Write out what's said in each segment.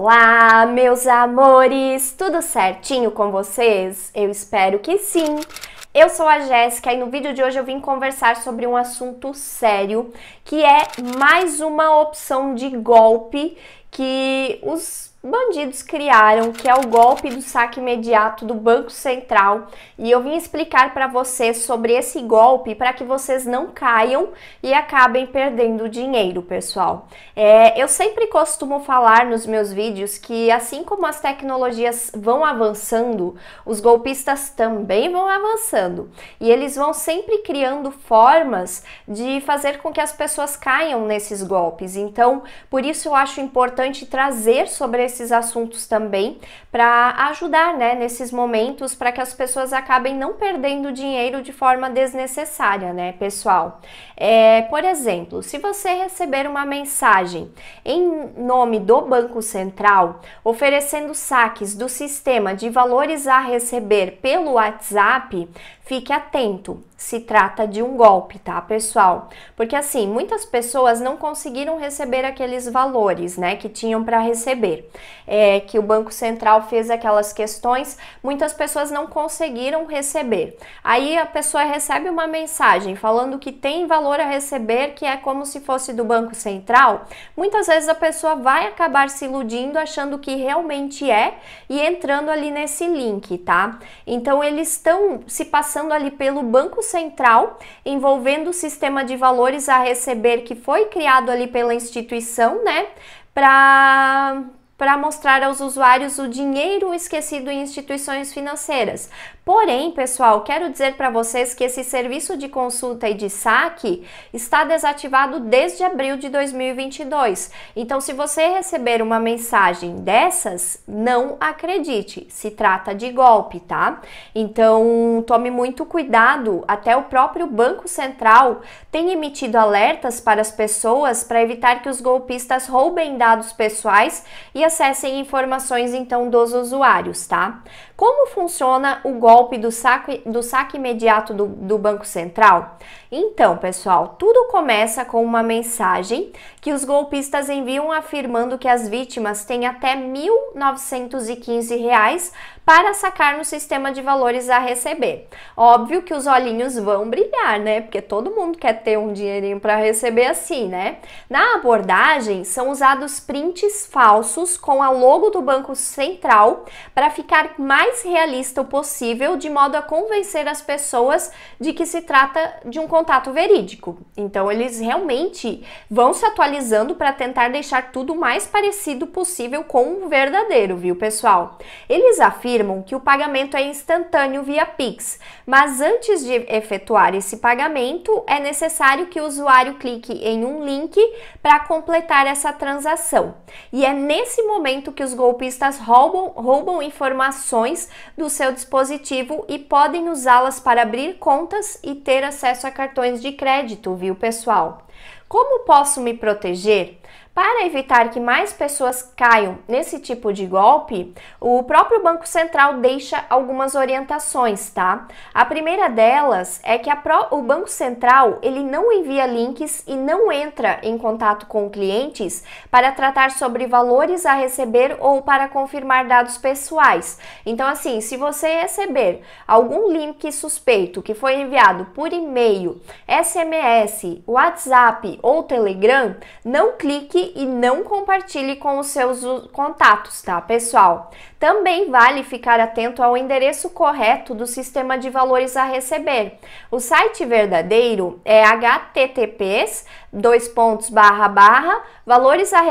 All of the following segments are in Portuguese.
Olá, meus amores! Tudo certinho com vocês? Eu espero que sim! Eu sou a Jéssica e no vídeo de hoje eu vim conversar sobre um assunto sério que é mais uma opção de golpe que os bandidos criaram, que é o golpe do saque imediato do Banco Central. E eu vim explicar para vocês sobre esse golpe para que vocês não caiam e acabem perdendo dinheiro, pessoal. É, eu sempre costumo falar nos meus vídeos que assim como as tecnologias vão avançando, os golpistas também vão avançando. E eles vão sempre criando formas de fazer com que as pessoas caiam nesses golpes. Então, por isso eu acho importante importante trazer sobre esses assuntos também para ajudar, né, nesses momentos para que as pessoas acabem não perdendo dinheiro de forma desnecessária, né, pessoal? É, por exemplo, se você receber uma mensagem em nome do Banco Central oferecendo saques do sistema de valores a receber pelo WhatsApp, fique atento se trata de um golpe, tá, pessoal? Porque assim, muitas pessoas não conseguiram receber aqueles valores, né, que tinham para receber, é, que o Banco Central fez aquelas questões, muitas pessoas não conseguiram receber. Aí a pessoa recebe uma mensagem falando que tem valor a receber, que é como se fosse do Banco Central. Muitas vezes a pessoa vai acabar se iludindo, achando que realmente é e entrando ali nesse link, tá? Então eles estão se passando ali pelo Banco central envolvendo o sistema de valores a receber que foi criado ali pela instituição, né? Para para mostrar aos usuários o dinheiro esquecido em instituições financeiras, Porém, pessoal, quero dizer para vocês que esse serviço de consulta e de saque está desativado desde abril de 2022. Então, se você receber uma mensagem dessas, não acredite, se trata de golpe, tá? Então, tome muito cuidado, até o próprio Banco Central tem emitido alertas para as pessoas para evitar que os golpistas roubem dados pessoais e acessem informações então dos usuários, tá? Como funciona o golpe? golpe do, saque, do saque imediato do, do Banco Central? Então, pessoal, tudo começa com uma mensagem que os golpistas enviam afirmando que as vítimas têm até R$ 1.915 para sacar no sistema de valores a receber. Óbvio que os olhinhos vão brilhar, né? Porque todo mundo quer ter um dinheirinho para receber assim, né? Na abordagem, são usados prints falsos com a logo do Banco Central para ficar mais realista o possível de modo a convencer as pessoas de que se trata de um contato verídico. Então eles realmente vão se atualizando para tentar deixar tudo mais parecido possível com o verdadeiro, viu, pessoal? Eles afirmam que o pagamento é instantâneo via Pix, mas antes de efetuar esse pagamento, é necessário que o usuário clique em um link para completar essa transação. E é nesse momento que os golpistas roubam, roubam informações do seu dispositivo e podem usá-las para abrir contas e ter acesso a cartões de crédito, viu, pessoal? Como posso me proteger? Para evitar que mais pessoas caiam nesse tipo de golpe, o próprio Banco Central deixa algumas orientações, tá? A primeira delas é que Pro, o Banco Central ele não envia links e não entra em contato com clientes para tratar sobre valores a receber ou para confirmar dados pessoais. Então, assim, se você receber algum link suspeito que foi enviado por e-mail, SMS, WhatsApp ou Telegram, não clique e não compartilhe com os seus contatos, tá, pessoal? Também vale ficar atento ao endereço correto do sistema de valores a receber. O site verdadeiro é https dois pontos barra barra valores a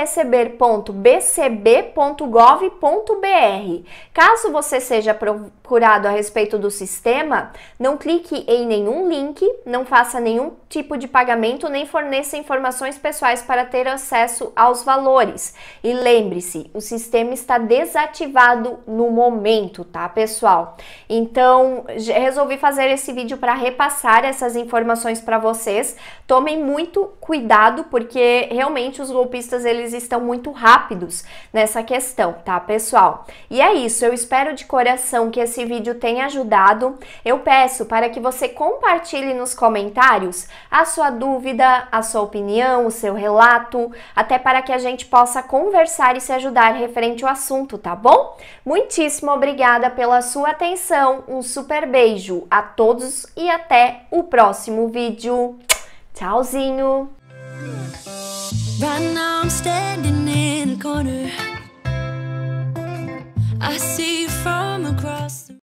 Caso você seja procurado a respeito do sistema, não clique em nenhum link, não faça nenhum tipo de pagamento nem forneça informações pessoais para ter acesso acesso aos valores. E lembre-se, o sistema está desativado no momento, tá, pessoal? Então, resolvi fazer esse vídeo para repassar essas informações para vocês. Tomem muito cuidado porque realmente os golpistas eles estão muito rápidos nessa questão, tá, pessoal? E é isso, eu espero de coração que esse vídeo tenha ajudado. Eu peço para que você compartilhe nos comentários a sua dúvida, a sua opinião, o seu relato, até até para que a gente possa conversar e se ajudar referente ao assunto, tá bom? Muitíssimo obrigada pela sua atenção, um super beijo a todos e até o próximo vídeo. Tchauzinho! Right